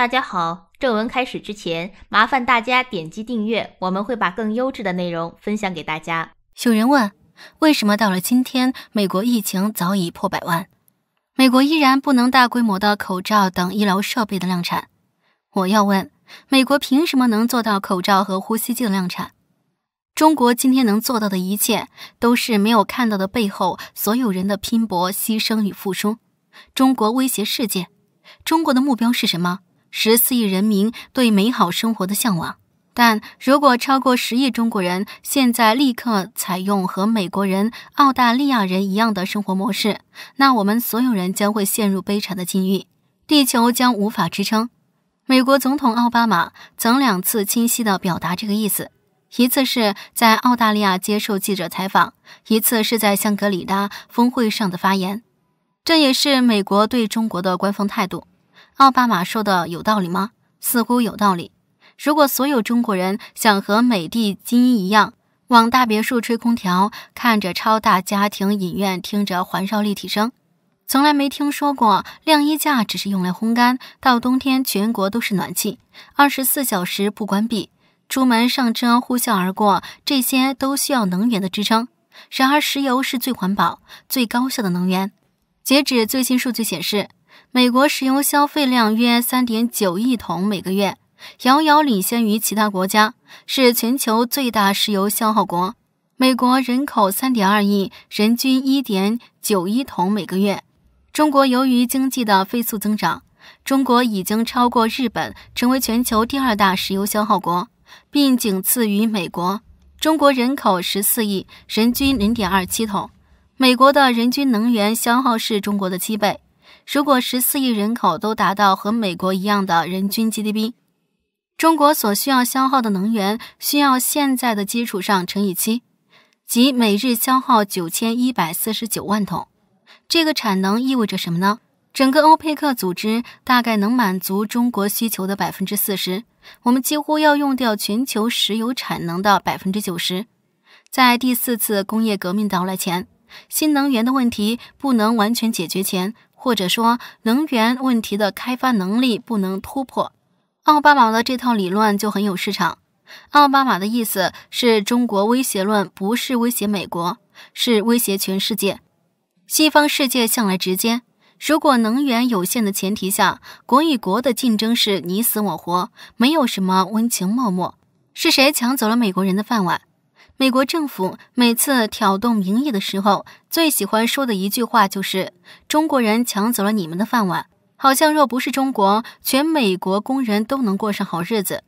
大家好，正文开始之前，麻烦大家点击订阅，我们会把更优质的内容分享给大家。有人问，为什么到了今天，美国疫情早已破百万，美国依然不能大规模的口罩等医疗设备的量产？我要问，美国凭什么能做到口罩和呼吸机的量产？中国今天能做到的一切，都是没有看到的背后所有人的拼搏、牺牲与付出。中国威胁世界，中国的目标是什么？十四亿人民对美好生活的向往，但如果超过十亿中国人现在立刻采用和美国人、澳大利亚人一样的生活模式，那我们所有人将会陷入悲惨的境遇，地球将无法支撑。美国总统奥巴马曾两次清晰地表达这个意思，一次是在澳大利亚接受记者采访，一次是在香格里拉峰会上的发言。这也是美国对中国的官方态度。奥巴马说的有道理吗？似乎有道理。如果所有中国人想和美帝金鹰一样，往大别墅吹空调，看着超大家庭影院，听着环绕立体声，从来没听说过晾衣架只是用来烘干。到冬天，全国都是暖气，二十四小时不关闭。出门上车呼啸而过，这些都需要能源的支撑。然而，石油是最环保、最高效的能源。截止最新数据显示。美国石油消费量约三点九亿桶每个月，遥遥领先于其他国家，是全球最大石油消耗国。美国人口三点二亿，人均一点九一桶每个月。中国由于经济的飞速增长，中国已经超过日本，成为全球第二大石油消耗国，并仅次于美国。中国人口十四亿，人均零点二七桶。美国的人均能源消耗是中国的七倍。如果十四亿人口都达到和美国一样的人均 GDP，中国所需要消耗的能源需要现在的基础上乘以七，即每日消耗九千一百四十九万桶。这个产能意味着什么呢？整个欧佩克组织大概能满足中国需求的百分之四十。我们几乎要用掉全球石油产能的百分之九十。在第四次工业革命到来前，新能源的问题不能完全解决前。或者说，能源问题的开发能力不能突破，奥巴马的这套理论就很有市场。奥巴马的意思是中国威胁论不是威胁美国，是威胁全世界。西方世界向来直接，如果能源有限的前提下，国与国的竞争是你死我活，没有什么温情脉脉。是谁抢走了美国人的饭碗？美国政府每次挑动民意的时候，最喜欢说的一句话就是：“中国人抢走了你们的饭碗。”好像若不是中国，全美国工人都能过上好日子。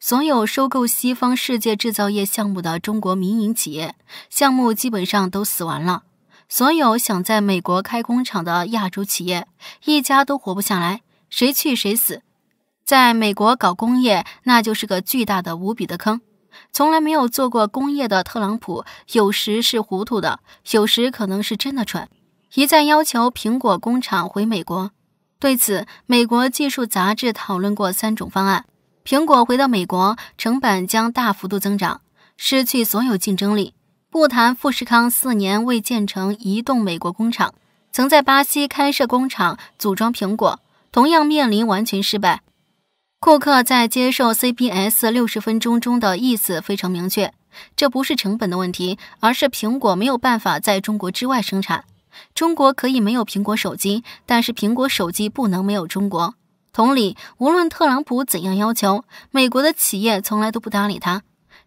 所有收购西方世界制造业项目的中国民营企业，项目基本上都死完了。所有想在美国开工厂的亚洲企业，一家都活不下来，谁去谁死。在美国搞工业，那就是个巨大的、无比的坑。从来没有做过工业的特朗普，有时是糊涂的，有时可能是真的蠢。一再要求苹果工厂回美国，对此，美国技术杂志讨论过三种方案：苹果回到美国，成本将大幅度增长，失去所有竞争力。不谈富士康四年未建成移动美国工厂，曾在巴西开设工厂组装苹果，同样面临完全失败。库克在接受 CBS 六十分钟中的意思非常明确，这不是成本的问题，而是苹果没有办法在中国之外生产。中国可以没有苹果手机，但是苹果手机不能没有中国。同理，无论特朗普怎样要求，美国的企业从来都不搭理他。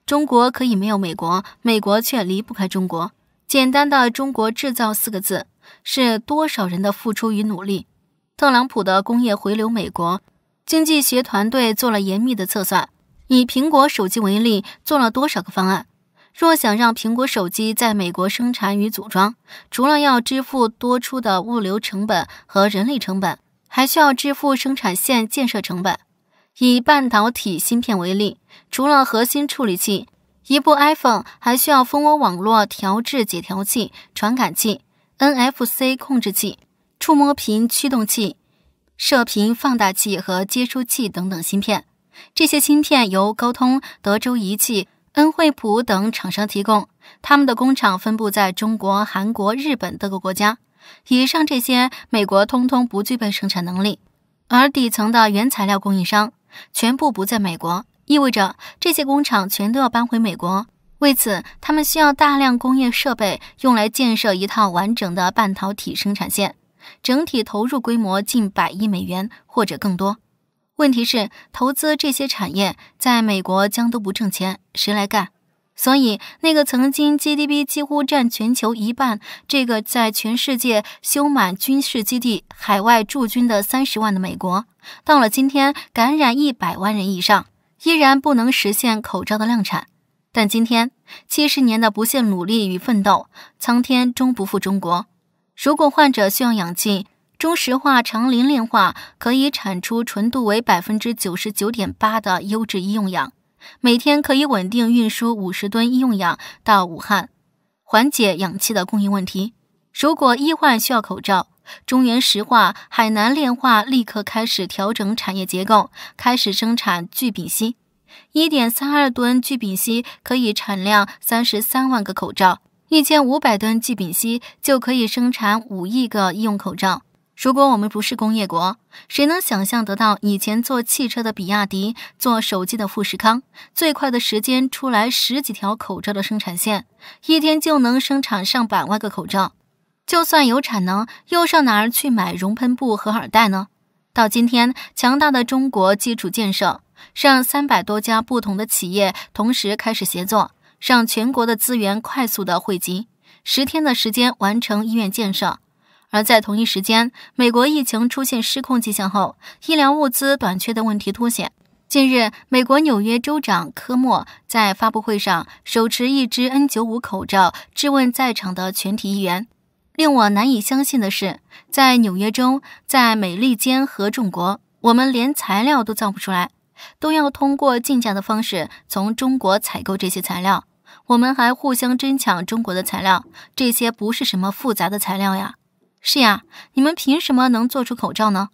中国可以没有美国，美国却离不开中国。简单的“中国制造”四个字，是多少人的付出与努力。特朗普的工业回流美国。经济学团队做了严密的测算，以苹果手机为例，做了多少个方案？若想让苹果手机在美国生产与组装，除了要支付多出的物流成本和人力成本，还需要支付生产线建设成本。以半导体芯片为例，除了核心处理器，一部 iPhone 还需要蜂窝网络调制解调器、传感器、NFC 控制器、触摸屏驱动器。射频放大器和接收器等等芯片，这些芯片由高通、德州仪器、恩惠普等厂商提供，他们的工厂分布在中国、韩国、日本各多个国家。以上这些美国通通不具备生产能力，而底层的原材料供应商全部不在美国，意味着这些工厂全都要搬回美国。为此，他们需要大量工业设备用来建设一套完整的半导体生产线。整体投入规模近百亿美元或者更多。问题是，投资这些产业在美国将都不挣钱，谁来干？所以，那个曾经 GDP 几乎占全球一半，这个在全世界修满军事基地、海外驻军的三十万的美国，到了今天感染一百万人以上，依然不能实现口罩的量产。但今天七十年的不懈努力与奋斗，苍天终不负中国。如果患者需要氧气，中石化长林炼化可以产出纯度为百分之九十九点八的优质医用氧，每天可以稳定运输五十吨医用氧到武汉，缓解氧气的供应问题。如果医患需要口罩，中原石化海南炼化立刻开始调整产业结构，开始生产聚丙烯，一点三二吨聚丙烯可以产量三十三万个口罩。一千五百吨聚丙烯就可以生产五亿个医用口罩。如果我们不是工业国，谁能想象得到以前做汽车的比亚迪、做手机的富士康，最快的时间出来十几条口罩的生产线，一天就能生产上百万个口罩？就算有产能，又上哪儿去买熔喷布和耳带呢？到今天，强大的中国基础建设让三百多家不同的企业同时开始协作。让全国的资源快速的汇集，十天的时间完成医院建设。而在同一时间，美国疫情出现失控迹象后，医疗物资短缺的问题凸显。近日，美国纽约州长科莫在发布会上手持一只 N95 口罩，质问在场的全体议员。令我难以相信的是，在纽约州，在美利坚合众国，我们连材料都造不出来。都要通过竞价的方式从中国采购这些材料，我们还互相争抢中国的材料。这些不是什么复杂的材料呀？是呀，你们凭什么能做出口罩呢？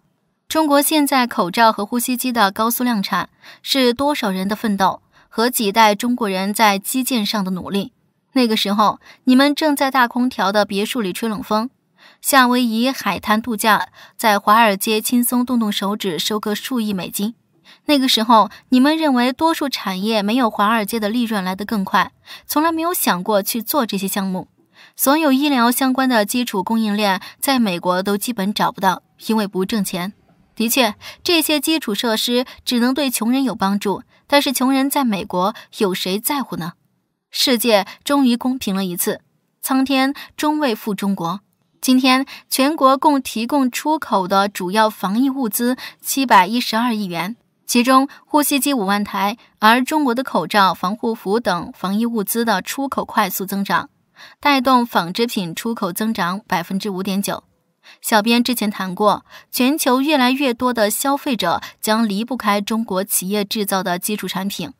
中国现在口罩和呼吸机的高速量产是多少人的奋斗和几代中国人在基建上的努力？那个时候，你们正在大空调的别墅里吹冷风，夏威夷海滩度假，在华尔街轻松动动手指收割数亿美金。那个时候，你们认为多数产业没有华尔街的利润来得更快，从来没有想过去做这些项目。所有医疗相关的基础供应链在美国都基本找不到，因为不挣钱。的确，这些基础设施只能对穷人有帮助，但是穷人在美国有谁在乎呢？世界终于公平了一次，苍天终未负中国。今天，全国共提供出口的主要防疫物资七百一十二亿元。其中，呼吸机五万台，而中国的口罩、防护服等防疫物资的出口快速增长，带动纺织品出口增长百分之五点九。小编之前谈过，全球越来越多的消费者将离不开中国企业制造的基础产品。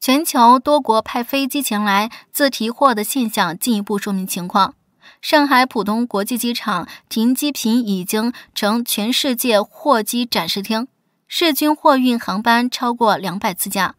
全球多国派飞机前来自提货的现象，进一步说明情况。上海浦东国际机场停机坪已经成全世界货机展示厅。日均货运航班超过两百次架，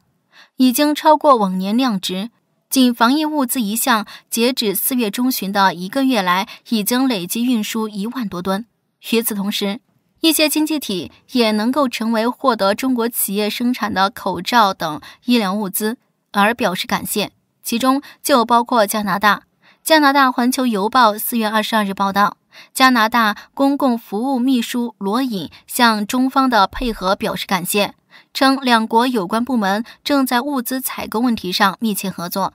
已经超过往年量值。仅防疫物资一项，截止四月中旬的一个月来，已经累计运输一万多吨。与此同时，一些经济体也能够成为获得中国企业生产的口罩等医疗物资，而表示感谢，其中就包括加拿大。加拿大环球邮报四月二十二日报道。加拿大公共服务秘书罗引向中方的配合表示感谢，称两国有关部门正在物资采购问题上密切合作。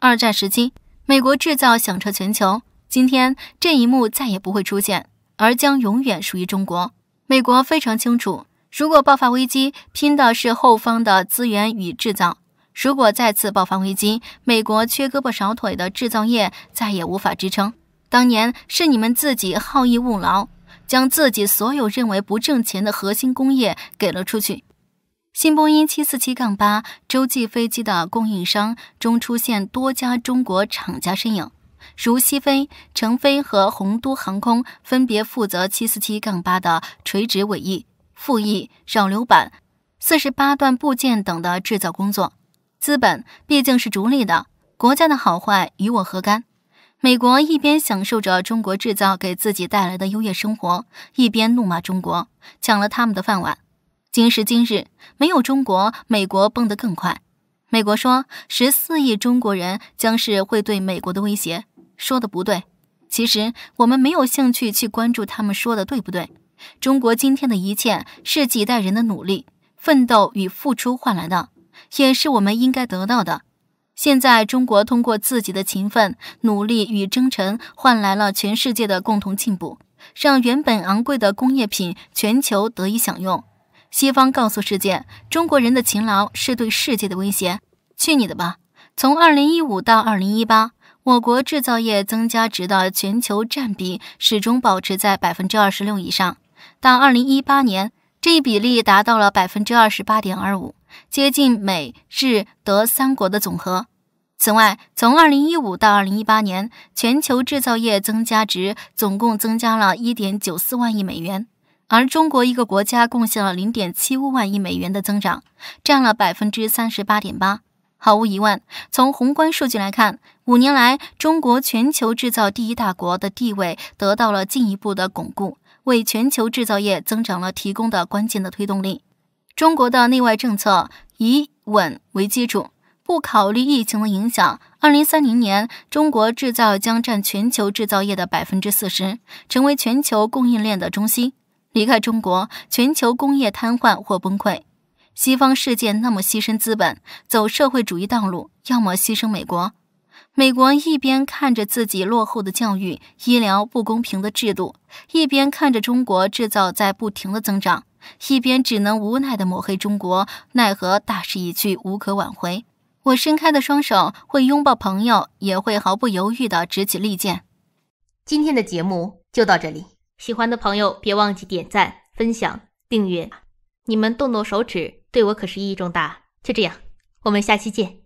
二战时期，美国制造响彻全球，今天这一幕再也不会出现，而将永远属于中国。美国非常清楚，如果爆发危机，拼的是后方的资源与制造；如果再次爆发危机，美国缺胳膊少腿的制造业再也无法支撑。当年是你们自己好逸恶劳，将自己所有认为不挣钱的核心工业给了出去。新波音747-8洲际飞机的供应商中出现多家中国厂家身影，如西飞、成飞和洪都航空分别负责747-8的垂直尾翼、副翼、扰流板、48段部件等的制造工作。资本毕竟是逐利的，国家的好坏与我何干？美国一边享受着中国制造给自己带来的优越生活，一边怒骂中国抢了他们的饭碗。今时今日，没有中国，美国蹦得更快。美国说十四亿中国人将是会对美国的威胁，说的不对。其实我们没有兴趣去关注他们说的对不对。中国今天的一切是几代人的努力、奋斗与付出换来的，也是我们应该得到的。现在，中国通过自己的勤奋努力与征程，换来了全世界的共同进步，让原本昂贵的工业品全球得以享用。西方告诉世界，中国人的勤劳是对世界的威胁。去你的吧！从2015到2018，我国制造业增加值的全球占比始终保持在26%以上，到2018年，这一比例达到了28.25%。接近美日德三国的总和。此外，从2015到2018年，全球制造业增加值总共增加了一点九四万亿美元，而中国一个国家贡献了零点七五万亿美元的增长，占了百分之三十八点八。毫无疑问，从宏观数据来看，五年来中国全球制造第一大国的地位得到了进一步的巩固，为全球制造业增长了提供的关键的推动力。中国的内外政策以稳为基础，不考虑疫情的影响。二零三零年，中国制造将占全球制造业的百分之四十，成为全球供应链的中心。离开中国，全球工业瘫痪或崩溃。西方世界那么牺牲资本，走社会主义道路，要么牺牲美国。美国一边看着自己落后的教育、医疗不公平的制度，一边看着中国制造在不停的增长，一边只能无奈的抹黑中国，奈何大势已去，无可挽回。我伸开的双手会拥抱朋友，也会毫不犹豫的执起利剑。今天的节目就到这里，喜欢的朋友别忘记点赞、分享、订阅。你们动动手指，对我可是意义重大。就这样，我们下期见。